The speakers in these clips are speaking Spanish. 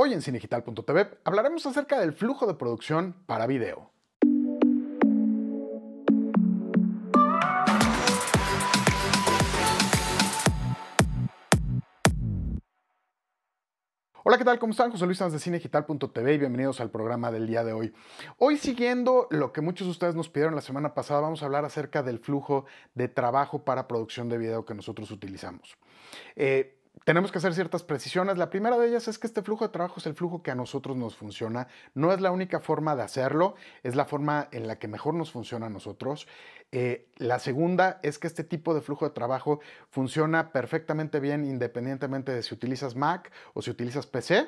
Hoy en cinegital.tv hablaremos acerca del flujo de producción para video. Hola, ¿qué tal? ¿Cómo están? José Luis Sanz de Cinegital.tv y bienvenidos al programa del día de hoy. Hoy siguiendo lo que muchos de ustedes nos pidieron la semana pasada, vamos a hablar acerca del flujo de trabajo para producción de video que nosotros utilizamos. Eh, tenemos que hacer ciertas precisiones. La primera de ellas es que este flujo de trabajo es el flujo que a nosotros nos funciona. No es la única forma de hacerlo, es la forma en la que mejor nos funciona a nosotros. Eh, la segunda es que este tipo de flujo de trabajo funciona perfectamente bien independientemente de si utilizas Mac o si utilizas PC.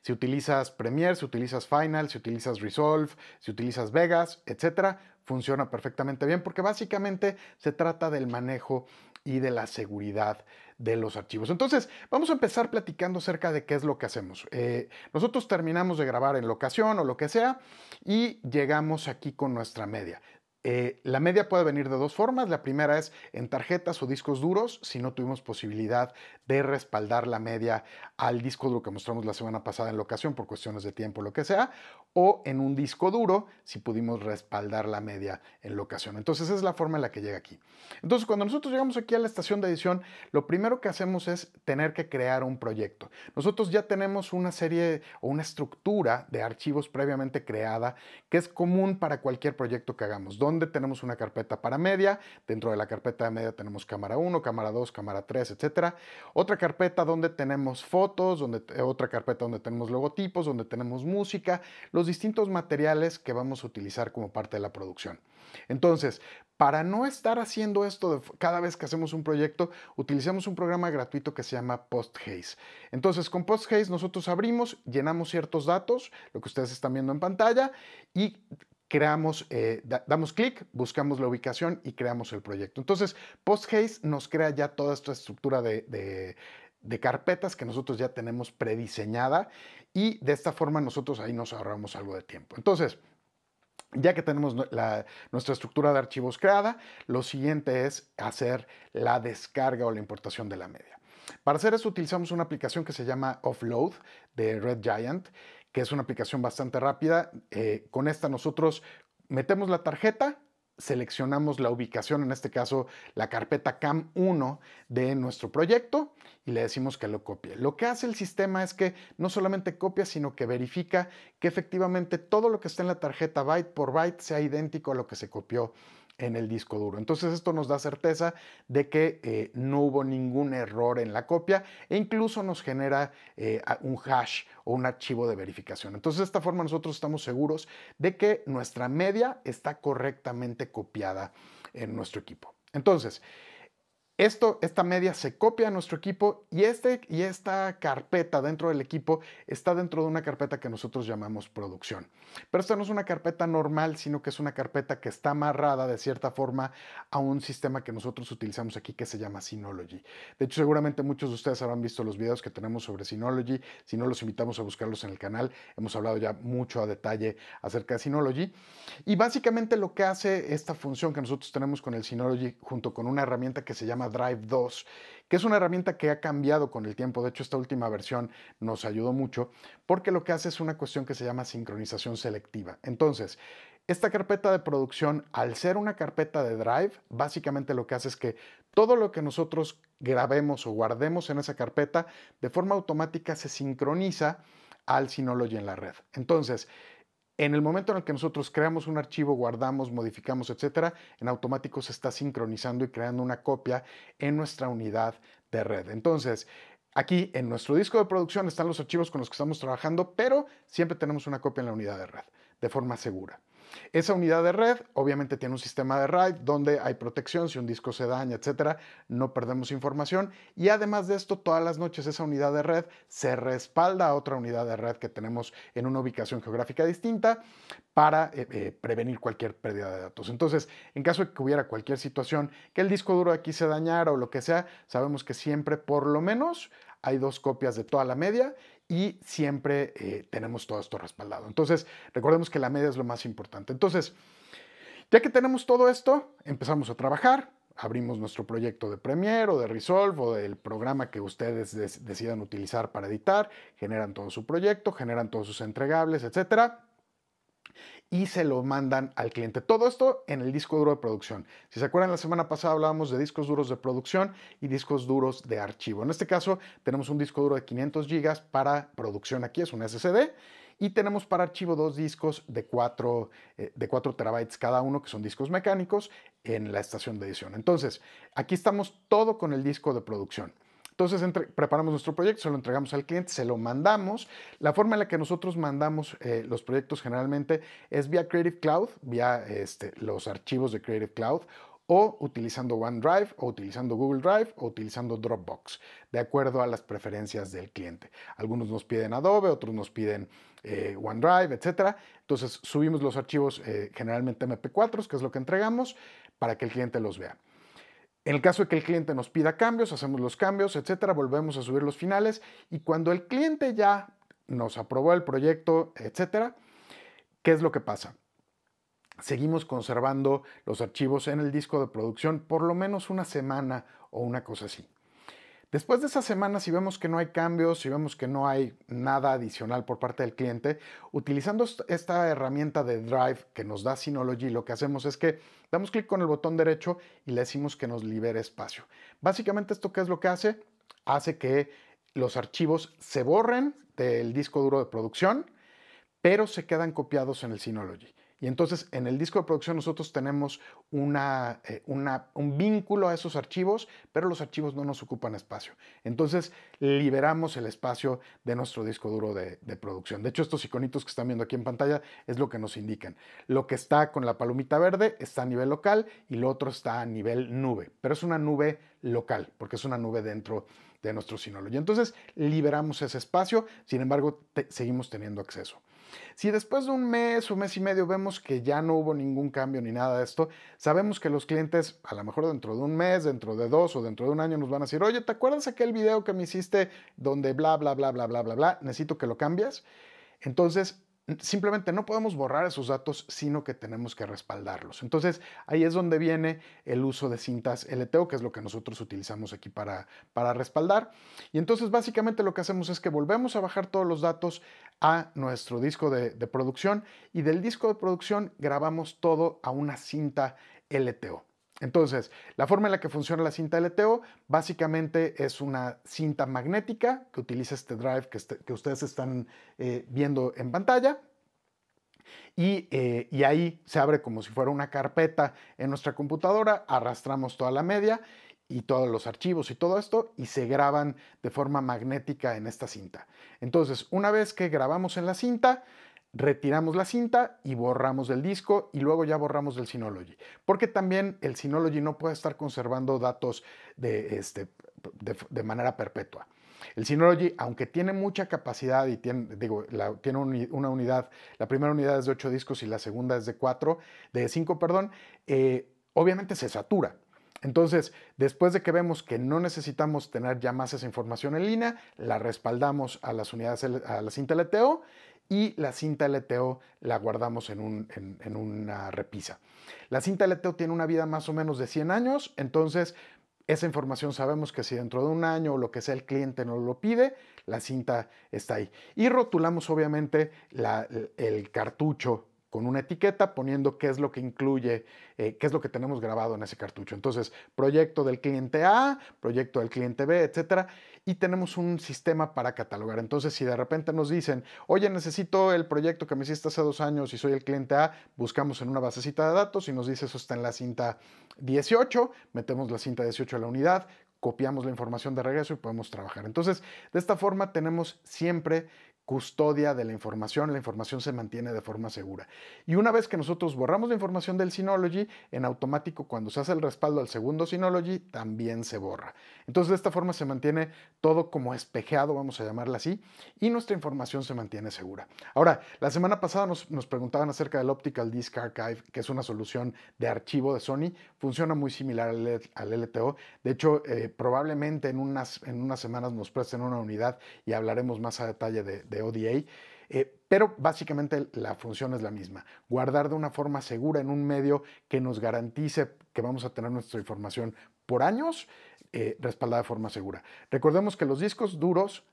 Si utilizas Premiere, si utilizas Final, si utilizas Resolve, si utilizas Vegas, etc. funciona perfectamente bien porque básicamente se trata del manejo y de la seguridad de los archivos. Entonces, vamos a empezar platicando acerca de qué es lo que hacemos. Eh, nosotros terminamos de grabar en locación o lo que sea y llegamos aquí con nuestra media. Eh, la media puede venir de dos formas. La primera es en tarjetas o discos duros, si no tuvimos posibilidad de respaldar la media al disco duro que mostramos la semana pasada en locación por cuestiones de tiempo, o lo que sea, o en un disco duro, si pudimos respaldar la media en locación. Entonces es la forma en la que llega aquí. Entonces cuando nosotros llegamos aquí a la estación de edición, lo primero que hacemos es tener que crear un proyecto. Nosotros ya tenemos una serie o una estructura de archivos previamente creada que es común para cualquier proyecto que hagamos donde tenemos una carpeta para media, dentro de la carpeta de media tenemos cámara 1, cámara 2, cámara 3, etcétera. Otra carpeta donde tenemos fotos, donde, otra carpeta donde tenemos logotipos, donde tenemos música, los distintos materiales que vamos a utilizar como parte de la producción. Entonces, para no estar haciendo esto cada vez que hacemos un proyecto, utilizamos un programa gratuito que se llama PostHaze. Entonces, con PostHaze nosotros abrimos, llenamos ciertos datos, lo que ustedes están viendo en pantalla, y creamos, eh, damos clic, buscamos la ubicación y creamos el proyecto. Entonces, PostGaze nos crea ya toda esta estructura de, carpetas que nosotros ya tenemos prediseñada y de esta forma nosotros ahí nos ahorramos algo de tiempo. Entonces, ya que tenemos nuestra estructura de archivos creada, lo siguiente es hacer la descarga o la importación de la media. Para hacer eso utilizamos una aplicación que se llama Offload de Red Giant que es una aplicación bastante rápida. Eh, con esta nosotros metemos la tarjeta, seleccionamos la ubicación, en este caso la carpeta CAM1 de nuestro proyecto y le decimos que lo copie. Lo que hace el sistema es que no solamente copia, sino que verifica que efectivamente todo lo que está en la tarjeta byte por byte sea idéntico a lo que se copió en el disco duro. Entonces esto nos da certeza de que eh, no hubo ningún error en la copia e incluso nos genera eh, un hash o un archivo de verificación. Entonces de esta forma nosotros estamos seguros de que nuestra media está correctamente copiada en nuestro equipo. Entonces, esto, esta media se copia a nuestro equipo y, este, y esta carpeta dentro del equipo está dentro de una carpeta que nosotros llamamos producción. Pero esta no es una carpeta normal, sino que es una carpeta que está amarrada de cierta forma a un sistema que nosotros utilizamos aquí que se llama Synology. De hecho, seguramente muchos de ustedes habrán visto los videos que tenemos sobre Synology. Si no, los invitamos a buscarlos en el canal. Hemos hablado ya mucho a detalle acerca de Synology. Y básicamente lo que hace esta función que nosotros tenemos con el Synology junto con una herramienta que se llama Drive 2, que es una herramienta que ha cambiado con el tiempo. De hecho, esta última versión nos ayudó mucho porque lo que hace es una cuestión que se llama sincronización selectiva. Entonces, esta carpeta de producción, al ser una carpeta de Drive, básicamente lo que hace es que todo lo que nosotros grabemos o guardemos en esa carpeta, de forma automática se sincroniza al Synology en la red. Entonces, en el momento en el que nosotros creamos un archivo, guardamos, modificamos, etcétera, en automático se está sincronizando y creando una copia en nuestra unidad de red. Entonces, aquí en nuestro disco de producción están los archivos con los que estamos trabajando, pero siempre tenemos una copia en la unidad de red, de forma segura. Esa unidad de red obviamente tiene un sistema de RAID donde hay protección si un disco se daña, etcétera, no perdemos información y además de esto todas las noches esa unidad de red se respalda a otra unidad de red que tenemos en una ubicación geográfica distinta para eh, eh, prevenir cualquier pérdida de datos. Entonces, en caso de que hubiera cualquier situación que el disco duro aquí se dañara o lo que sea, sabemos que siempre por lo menos hay dos copias de toda la media y siempre eh, tenemos todo esto respaldado. Entonces, recordemos que la media es lo más importante. Entonces, ya que tenemos todo esto, empezamos a trabajar, abrimos nuestro proyecto de Premiere o de Resolve o del programa que ustedes decidan utilizar para editar, generan todo su proyecto, generan todos sus entregables, etcétera y se lo mandan al cliente. Todo esto en el disco duro de producción. Si se acuerdan, la semana pasada hablábamos de discos duros de producción y discos duros de archivo. En este caso, tenemos un disco duro de 500 GB para producción. Aquí es un SSD. Y tenemos para archivo dos discos de 4, eh, de 4 terabytes cada uno, que son discos mecánicos, en la estación de edición. Entonces, aquí estamos todo con el disco de producción. Entonces preparamos nuestro proyecto, se lo entregamos al cliente, se lo mandamos. La forma en la que nosotros mandamos eh, los proyectos generalmente es vía Creative Cloud, vía este, los archivos de Creative Cloud o utilizando OneDrive o utilizando Google Drive o utilizando Dropbox, de acuerdo a las preferencias del cliente. Algunos nos piden Adobe, otros nos piden eh, OneDrive, etc. Entonces subimos los archivos eh, generalmente MP4, que es lo que entregamos, para que el cliente los vea. En el caso de que el cliente nos pida cambios, hacemos los cambios, etcétera, volvemos a subir los finales y cuando el cliente ya nos aprobó el proyecto, etcétera, ¿qué es lo que pasa? Seguimos conservando los archivos en el disco de producción por lo menos una semana o una cosa así. Después de esa semana, si vemos que no hay cambios, si vemos que no hay nada adicional por parte del cliente, utilizando esta herramienta de Drive que nos da Synology, lo que hacemos es que damos clic con el botón derecho y le decimos que nos libere espacio. Básicamente esto qué es lo que hace? Hace que los archivos se borren del disco duro de producción, pero se quedan copiados en el Synology. Y entonces en el disco de producción nosotros tenemos eh, un vínculo a esos archivos, pero los archivos no nos ocupan espacio. Entonces liberamos el espacio de nuestro disco duro de, de, producción. De hecho, estos iconitos que están viendo aquí en pantalla es lo que nos indican. Lo que está con la palomita verde está a nivel local y lo otro está a nivel nube, pero es una nube local, porque es una nube dentro de nuestro sinolo. Y entonces liberamos ese espacio, sin embargo, seguimos teniendo acceso. Si después de un mes o mes y medio vemos que ya no hubo ningún cambio ni nada de esto, sabemos que los clientes, a lo mejor dentro de un mes, dentro de dos o dentro de un año, nos van a decir, oye, ¿te acuerdas aquel video que me hiciste donde bla, bla, bla, bla, bla, bla, bla? Necesito que lo cambies. Entonces simplemente no podemos borrar esos datos, sino que tenemos que respaldarlos. Entonces ahí es donde viene el uso de cintas LTO, que es lo que nosotros utilizamos aquí para, para respaldar. Y entonces básicamente lo que hacemos es que volvemos a bajar todos los datos a nuestro disco de, de producción y del disco de producción grabamos todo a una cinta LTO. Entonces, la forma en la que funciona la cinta LTO básicamente es una cinta magnética que utiliza este drive que, este, ustedes están eh, viendo en pantalla. Y, eh, y ahí se abre como si fuera una carpeta en nuestra computadora, arrastramos toda la media y todos los archivos y todo esto y se graban de forma magnética en esta cinta. Entonces, una vez que grabamos en la cinta, retiramos la cinta y borramos del disco y luego ya borramos del Synology. Porque también el Synology no puede estar conservando datos de, este, manera perpetua. El Synology, aunque tiene mucha capacidad y tiene, una unidad, la primera unidad es de ocho discos y la segunda es de cuatro, de 5, perdón, eh, obviamente se satura. Entonces, después de que vemos que no necesitamos tener ya más esa información en línea, la respaldamos a las unidades, a la cinta LTO y la cinta LTO la guardamos en, una repisa. La cinta LTO tiene una vida más o menos de 100 años, entonces esa información sabemos que si dentro de un año o lo que sea el cliente nos lo pide, la cinta está ahí. Y rotulamos obviamente el cartucho con una etiqueta poniendo qué es lo que incluye, eh, qué es lo que tenemos grabado en ese cartucho. Entonces, proyecto del cliente A, proyecto del cliente B, etcétera, y tenemos un sistema para catalogar. Entonces, si de repente nos dicen, oye, necesito el proyecto que me hiciste hace dos años y soy el cliente A, buscamos en una basecita de datos y nos dice eso está en la cinta 18, metemos la cinta 18 a la unidad, copiamos la información de regreso y podemos trabajar. Entonces, de esta forma tenemos siempre custodia de la información, la información se mantiene de forma segura. Y una vez que nosotros borramos la información del Synology, en automático cuando se hace el respaldo al segundo Synology, también se borra. Entonces de esta forma se mantiene todo como espejeado, vamos a llamarla así, y nuestra información se mantiene segura. Ahora, la semana pasada nos, preguntaban acerca del Optical Disk Archive, que es una solución de archivo de Sony, funciona muy similar al, LTO, de hecho eh, probablemente en unas, en unas semanas nos presten una unidad y hablaremos más a detalle de ODA, eh, pero básicamente la función es la misma, guardar de una forma segura en un medio que nos garantice que vamos a tener nuestra información por años eh, respaldada de forma segura. Recordemos que los discos duros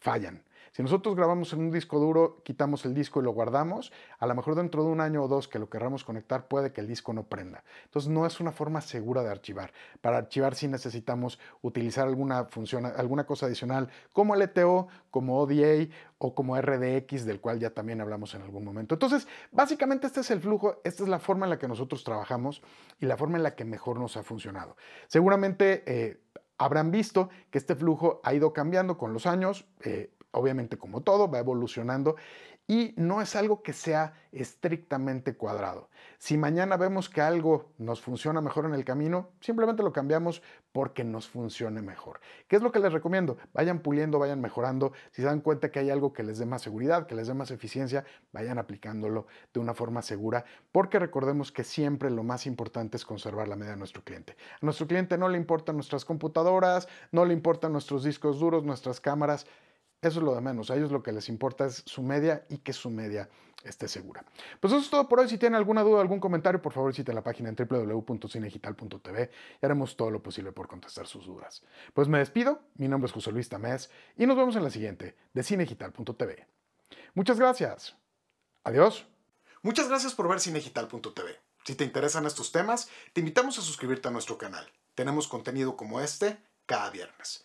fallan. Si nosotros grabamos en un disco duro, quitamos el disco y lo guardamos, a lo mejor dentro de un año o dos que lo querramos conectar puede que el disco no prenda. Entonces no es una forma segura de archivar. Para archivar sí necesitamos utilizar alguna función, alguna cosa adicional como LTO, e como ODA o como RDX, del cual ya también hablamos en algún momento. Entonces, básicamente este es el flujo, esta es la forma en la que nosotros trabajamos y la forma en la que mejor nos ha funcionado. Seguramente eh, habrán visto que este flujo ha ido cambiando con los años. Eh, obviamente como todo, va evolucionando y no es algo que sea estrictamente cuadrado. Si mañana vemos que algo nos funciona mejor en el camino, simplemente lo cambiamos porque nos funcione mejor. ¿Qué es lo que les recomiendo? Vayan puliendo, vayan mejorando. Si se dan cuenta que hay algo que les dé más seguridad, que les dé más eficiencia, vayan aplicándolo de una forma segura, porque recordemos que siempre lo más importante es conservar la media de nuestro cliente. A nuestro cliente no le importan nuestras computadoras, no le importan nuestros discos duros, nuestras cámaras. Eso es lo de menos. A ellos lo que les importa es su media y que su media esté segura. Pues eso es todo por hoy. Si tienen alguna duda, algún comentario, por favor visiten la página en www.cinegital.tv y haremos todo lo posible por contestar sus dudas. Pues me despido. Mi nombre es José Luis Tamés y nos vemos en la siguiente de cinegital.tv. Muchas gracias. Adiós. Muchas gracias por ver cinegital.tv. Si te interesan estos temas, te invitamos a suscribirte a nuestro canal. Tenemos contenido como este cada viernes.